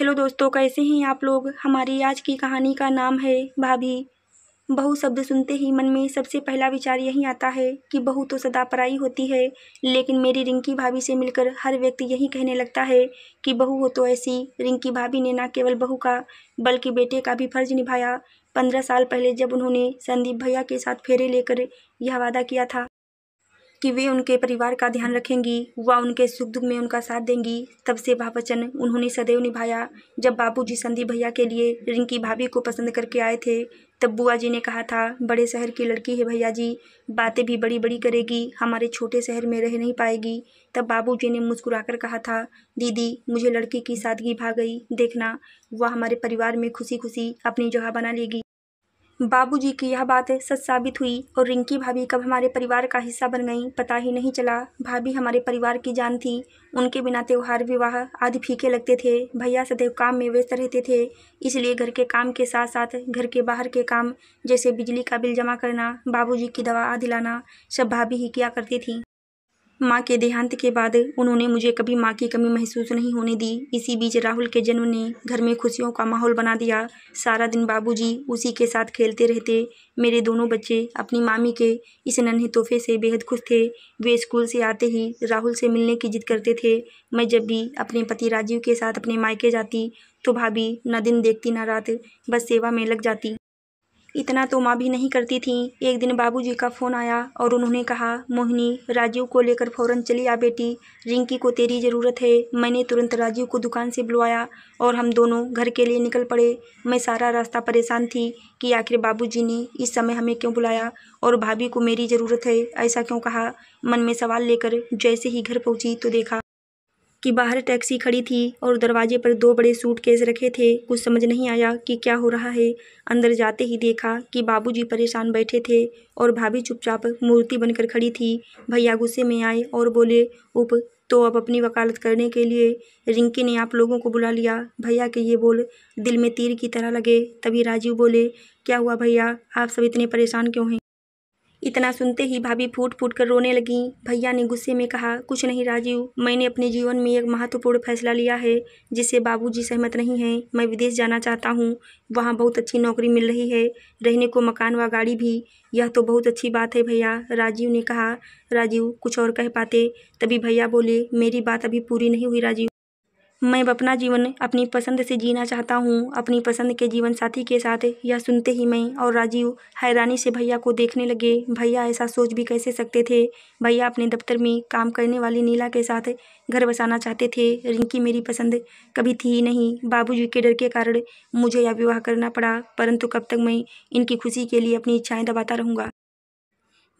hello दोस्तों कैसे हैं आप लोग हमारी आज की कहानी का नाम है भाभी बहू शब्द सुनते ही मन में सबसे पहला विचार यही आता है कि बहू तो सदापराई होती है लेकिन मेरी रिंकी भाभी से मिलकर हर व्यक्ति यही कहने लगता है कि बहू हो तो ऐसी रिंकी भाभी ने ना केवल बहू का बल्कि बेटे का भी फर्ज निभाया पंद्रह साल पहले जब उन्होंने संदीप भैया के साथ फेरे लेकर यह वादा किया था कि वे उनके परिवार का ध्यान रखेंगी व उनके सुख दुख में उनका साथ देंगी तब से वह वचन उन्होंने सदैव निभाया जब बाबूजी संदीप भैया के लिए रिंकी भाभी को पसंद करके आए थे तब बुआ जी ने कहा था बड़े शहर की लड़की है भैया जी बातें भी बड़ी बड़ी करेगी हमारे छोटे शहर में रह नहीं पाएगी तब जी ने मुस्कुराकर कहा था दीदी मुझे लड़की की सादगी भा गई देखना वह हमारे परिवार में खुशी खुशी अपनी जगह बना लेगी बाबूजी की यह बात सच साबित हुई और रिंकी भाभी कब हमारे परिवार का हिस्सा बन गई पता ही नहीं चला भाभी हमारे परिवार की जान थी उनके बिना त्यौहार विवाह आदि फीके लगते थे भैया सदैव काम में व्यस्त रहते थे इसलिए घर के काम के साथ साथ घर के बाहर के काम जैसे बिजली का बिल जमा करना बाबूजी की दवा दिलाना सब भाभी ही किया करती थीं माँ के देहांत के बाद उन्होंने मुझे कभी माँ की कमी महसूस नहीं होने दी इसी बीच राहुल के जन्म ने घर में खुशियों का माहौल बना दिया सारा दिन बाबूजी उसी के साथ खेलते रहते मेरे दोनों बच्चे अपनी मामी के इस नन्हे तोहफे से बेहद खुश थे वे स्कूल से आते ही राहुल से मिलने की जिद करते थे मैं जब भी अपने पति राजीव के साथ अपने मायके जाती तो भाभी न दिन देखती न रात बस सेवा में लग जाती इतना तो माँ भी नहीं करती थी एक दिन बाबूजी का फ़ोन आया और उन्होंने कहा मोहिनी राजीव को लेकर फ़ौरन चली आ बेटी रिंकी को तेरी ज़रूरत है मैंने तुरंत राजीव को दुकान से बुलवाया और हम दोनों घर के लिए निकल पड़े मैं सारा रास्ता परेशान थी कि आखिर बाबूजी ने इस समय हमें क्यों बुलाया और भाभी को मेरी ज़रूरत है ऐसा क्यों कहा मन में सवाल लेकर जैसे ही घर पहुँची तो देखा कि बाहर टैक्सी खड़ी थी और दरवाजे पर दो बड़े सूटकेस रखे थे कुछ समझ नहीं आया कि क्या हो रहा है अंदर जाते ही देखा कि बाबूजी परेशान बैठे थे और भाभी चुपचाप मूर्ति बनकर खड़ी थी भैया गुस्से में आए और बोले उप तो अब अपनी वकालत करने के लिए रिंकी ने आप लोगों को बुला लिया भैया के ये बोल दिल में तीर की तरह लगे तभी राजीव बोले क्या हुआ भैया आप सब इतने परेशान क्यों हैं इतना सुनते ही भाभी फूट फूट कर रोने लगी भैया ने गुस्से में कहा कुछ नहीं राजीव मैंने अपने जीवन में एक महत्वपूर्ण फैसला लिया है जिससे बाबूजी सहमत नहीं हैं मैं विदेश जाना चाहता हूँ वहाँ बहुत अच्छी नौकरी मिल रही है रहने को मकान व गाड़ी भी यह तो बहुत अच्छी बात है भैया राजीव ने कहा राजीव कुछ और कह पाते तभी भैया बोले मेरी बात अभी पूरी नहीं हुई राजीव मैं अपना जीवन अपनी पसंद से जीना चाहता हूँ अपनी पसंद के जीवन साथी के साथ यह सुनते ही मैं और राजीव हैरानी से भैया को देखने लगे भैया ऐसा सोच भी कैसे सकते थे भैया अपने दफ्तर में काम करने वाली नीला के साथ घर बसाना चाहते थे रिंकी मेरी पसंद कभी थी ही नहीं बाबूजी के डर के कारण मुझे यह विवाह करना पड़ा परंतु कब तक मैं इनकी खुशी के लिए अपनी इच्छाएँ दबाता रहूँगा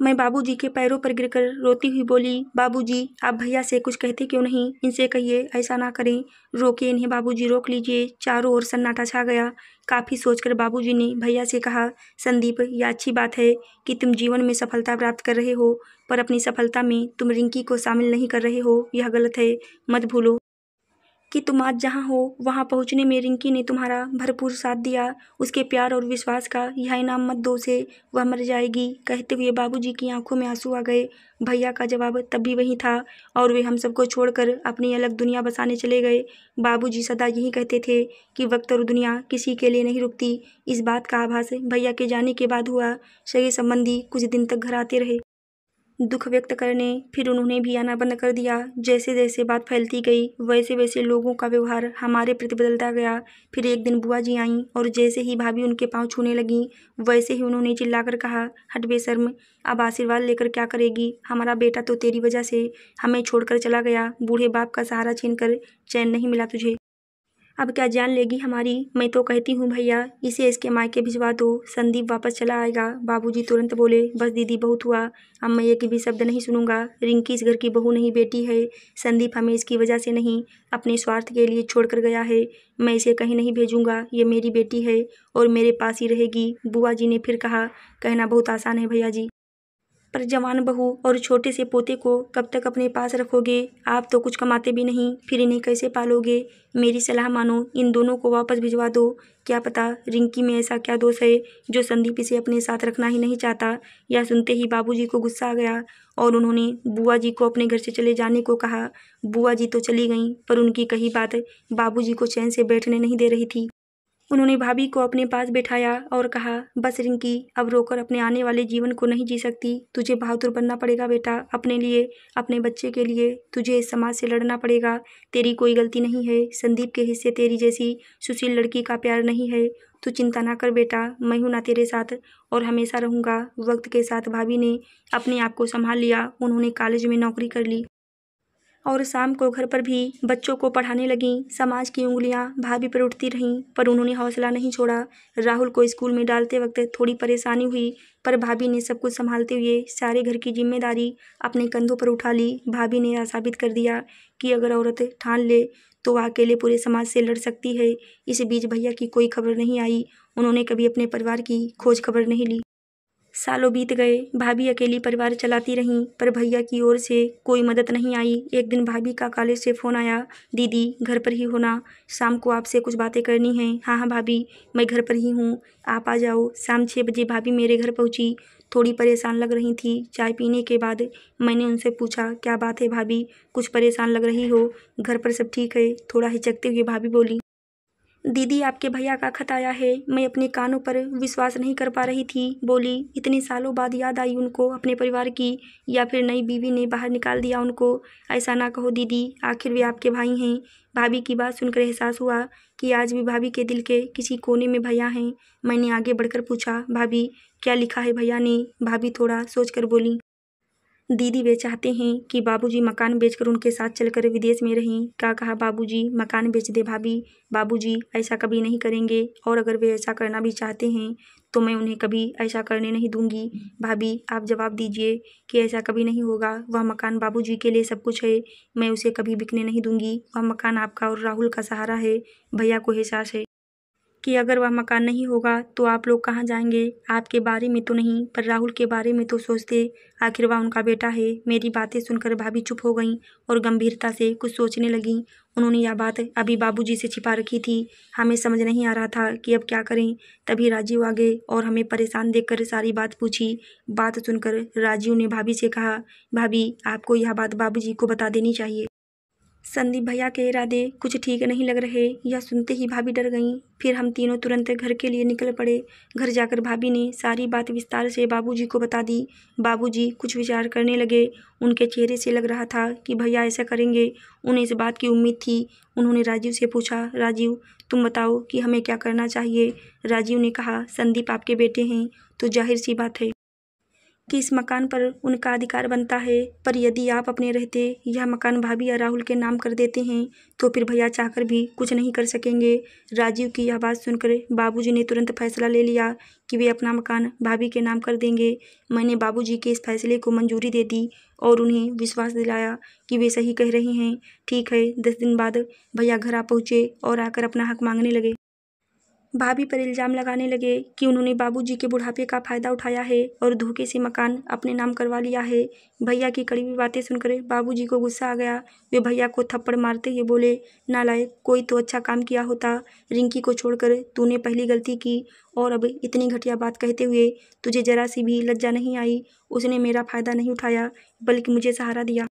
मैं बाबूजी के पैरों पर गिरकर रोती हुई बोली बाबूजी आप भैया से कुछ कहते क्यों नहीं इनसे कहिए ऐसा ना करें रोके इन्हें बाबूजी रोक लीजिए चारों ओर सन्नाटा छा गया काफ़ी सोचकर बाबूजी ने भैया से कहा संदीप यह अच्छी बात है कि तुम जीवन में सफलता प्राप्त कर रहे हो पर अपनी सफलता में तुम रिंकी को शामिल नहीं कर रहे हो यह गलत है मत भूलो कि तुम आज जहाँ हो वहाँ पहुँचने में रिंकी ने तुम्हारा भरपूर साथ दिया उसके प्यार और विश्वास का यह इनाम मत दो से वह मर जाएगी कहते हुए बाबूजी की आंखों में आंसू आ गए भैया का जवाब तब भी वही था और वे हम सबको छोड़कर अपनी अलग दुनिया बसाने चले गए बाबूजी सदा यही कहते थे कि वक्त और दुनिया किसी के लिए नहीं रुकती इस बात का आभास भैया के जाने के बाद हुआ सगे संबंधी कुछ दिन तक घर आते रहे दुख व्यक्त करने फिर उन्होंने भी आना बंद कर दिया जैसे जैसे बात फैलती गई वैसे वैसे लोगों का व्यवहार हमारे प्रति बदलता गया फिर एक दिन बुआ जी आईं और जैसे ही भाभी उनके पाँव छूने लगीं वैसे ही उन्होंने चिल्लाकर कहा हट शर्म अब आशीर्वाद लेकर क्या करेगी हमारा बेटा तो तेरी वजह से हमें छोड़कर चला गया बूढ़े बाप का सहारा छीन कर चैन नहीं मिला तुझे अब क्या जान लेगी हमारी मैं तो कहती हूँ भैया इसे इसके मायके भिजवा दो संदीप वापस चला आएगा बाबूजी तुरंत बोले बस दीदी बहुत हुआ अब मैं एक भी शब्द नहीं सुनूंगा रिंकी इस घर की बहू नहीं बेटी है संदीप हमें इसकी वजह से नहीं अपने स्वार्थ के लिए छोड़कर गया है मैं इसे कहीं नहीं भेजूंगा ये मेरी बेटी है और मेरे पास ही रहेगी बुआ जी ने फिर कहा कहना बहुत आसान है भैया जी पर जवान बहू और छोटे से पोते को कब तक अपने पास रखोगे आप तो कुछ कमाते भी नहीं फिर इन्हें कैसे पालोगे मेरी सलाह मानो इन दोनों को वापस भिजवा दो क्या पता रिंकी में ऐसा क्या दोष है जो संदीप इसे अपने साथ रखना ही नहीं चाहता यह सुनते ही बाबूजी को गुस्सा आ गया और उन्होंने बुआ जी को अपने घर से चले जाने को कहा बुआ जी तो चली गईं पर उनकी कही बात बाबू को चैन से बैठने नहीं दे रही थी उन्होंने भाभी को अपने पास बैठाया और कहा बस रिंकी अब रोकर अपने आने वाले जीवन को नहीं जी सकती तुझे बहादुर बनना पड़ेगा बेटा अपने लिए अपने बच्चे के लिए तुझे इस समाज से लड़ना पड़ेगा तेरी कोई गलती नहीं है संदीप के हिस्से तेरी जैसी सुशील लड़की का प्यार नहीं है तू चिंता ना कर बेटा मैं हूँ ना तेरे साथ और हमेशा रहूँगा वक्त के साथ भाभी ने अपने आप को संभाल लिया उन्होंने कॉलेज में नौकरी कर ली और शाम को घर पर भी बच्चों को पढ़ाने लगीं समाज की उंगलियां भाभी पर उठती रहीं पर उन्होंने हौसला नहीं छोड़ा राहुल को स्कूल में डालते वक्त थोड़ी परेशानी हुई पर भाभी ने सब कुछ संभालते हुए सारे घर की जिम्मेदारी अपने कंधों पर उठा ली भाभी ने यह साबित कर दिया कि अगर औरत ठान ले तो वह अकेले पूरे समाज से लड़ सकती है इस बीच भैया की कोई खबर नहीं आई उन्होंने कभी अपने परिवार की खोज खबर नहीं ली सालों बीत गए भाभी अकेली परिवार चलाती रहीं पर भैया की ओर से कोई मदद नहीं आई एक दिन भाभी का कॉलेज से फ़ोन आया दीदी घर पर ही होना शाम को आपसे कुछ बातें करनी हैं हाँ हाँ भाभी मैं घर पर ही हूँ आप आ जाओ शाम छः बजे भाभी मेरे घर पहुँची थोड़ी परेशान लग रही थी चाय पीने के बाद मैंने उनसे पूछा क्या बात है भाभी कुछ परेशान लग रही हो घर पर सब ठीक है थोड़ा हिचकते हुए भाभी बोली दीदी आपके भैया का खत आया है मैं अपने कानों पर विश्वास नहीं कर पा रही थी बोली इतने सालों बाद याद आई उनको अपने परिवार की या फिर नई बीवी ने बाहर निकाल दिया उनको ऐसा ना कहो दीदी आखिर वे आपके भाई हैं भाभी की बात सुनकर एहसास हुआ कि आज भी भाभी के दिल के किसी कोने में भैया हैं मैंने आगे बढ़कर पूछा भाभी क्या लिखा है भैया ने भाभी थोड़ा सोच कर बोली दीदी वे चाहते हैं कि बाबूजी मकान बेचकर उनके साथ चलकर विदेश में रहें क्या कहा बाबूजी मकान बेच दे भाभी बाबूजी ऐसा कभी नहीं करेंगे और अगर वे ऐसा करना भी चाहते हैं तो मैं उन्हें कभी ऐसा करने नहीं दूंगी भाभी आप जवाब दीजिए कि ऐसा कभी नहीं होगा वह मकान बाबूजी के लिए सब कुछ है मैं उसे कभी बिकने नहीं दूँगी वह मकान आपका और राहुल का सहारा है भैया को एहसास है कि अगर वह मकान नहीं होगा तो आप लोग कहाँ जाएंगे आपके बारे में तो नहीं पर राहुल के बारे में तो सोचते आखिर वह उनका बेटा है मेरी बातें सुनकर भाभी चुप हो गईं और गंभीरता से कुछ सोचने लगीं उन्होंने यह बात अभी बाबूजी से छिपा रखी थी हमें समझ नहीं आ रहा था कि अब क्या करें तभी राजीव आ गए और हमें परेशान कर सारी बात पूछी बात सुनकर राजीव ने भाभी से कहा भाभी आपको यह बात जी को बता देनी चाहिए संदीप भैया के इरादे कुछ ठीक नहीं लग रहे यह सुनते ही भाभी डर गईं फिर हम तीनों तुरंत घर के लिए निकल पड़े घर जाकर भाभी ने सारी बात विस्तार से बाबूजी को बता दी बाबूजी कुछ विचार करने लगे उनके चेहरे से लग रहा था कि भैया ऐसा करेंगे उन्हें इस बात की उम्मीद थी उन्होंने राजीव से पूछा राजीव तुम बताओ कि हमें क्या करना चाहिए राजीव ने कहा संदीप आपके बेटे हैं तो जाहिर सी बात है कि इस मकान पर उनका अधिकार बनता है पर यदि आप अपने रहते यह मकान भाभी या राहुल के नाम कर देते हैं तो फिर भैया चाहकर भी कुछ नहीं कर सकेंगे राजीव की यह बात सुनकर बाबूजी ने तुरंत फैसला ले लिया कि वे अपना मकान भाभी के नाम कर देंगे मैंने बाबूजी के इस फैसले को मंजूरी दे दी और उन्हें विश्वास दिलाया कि वे सही कह रहे हैं ठीक है दस दिन बाद भैया घर आ पहुँचे और आकर अपना हक मांगने लगे भाभी पर इल्जाम लगाने लगे कि उन्होंने बाबूजी के बुढ़ापे का फायदा उठाया है और धोखे से मकान अपने नाम करवा लिया है भैया की कड़ी बातें सुनकर बाबूजी को गुस्सा आ गया वे भैया को थप्पड़ मारते हुए बोले नालायक कोई तो अच्छा काम किया होता रिंकी को छोड़कर तूने पहली गलती की और अब इतनी घटिया बात कहते हुए तुझे जरा सी भी लज्जा नहीं आई उसने मेरा फ़ायदा नहीं उठाया बल्कि मुझे सहारा दिया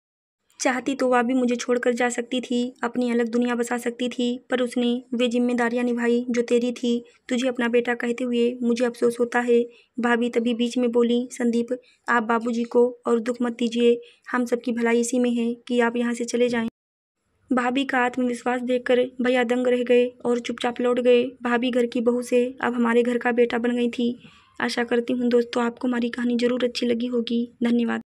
चाहती तो वह भी मुझे छोड़कर जा सकती थी अपनी अलग दुनिया बसा सकती थी पर उसने वे जिम्मेदारियां निभाई जो तेरी थी तुझे अपना बेटा कहते हुए मुझे अफसोस होता है भाभी तभी बीच में बोली संदीप आप बाबूजी को और दुख मत दीजिए हम सबकी भलाई इसी में है कि आप यहाँ से चले जाएँ भाभी का आत्मविश्वास देखकर भैया दंग रह गए और चुपचाप लौट गए भाभी घर की बहू से अब हमारे घर का बेटा बन गई थी आशा करती हूँ दोस्तों आपको हमारी कहानी ज़रूर अच्छी लगी होगी धन्यवाद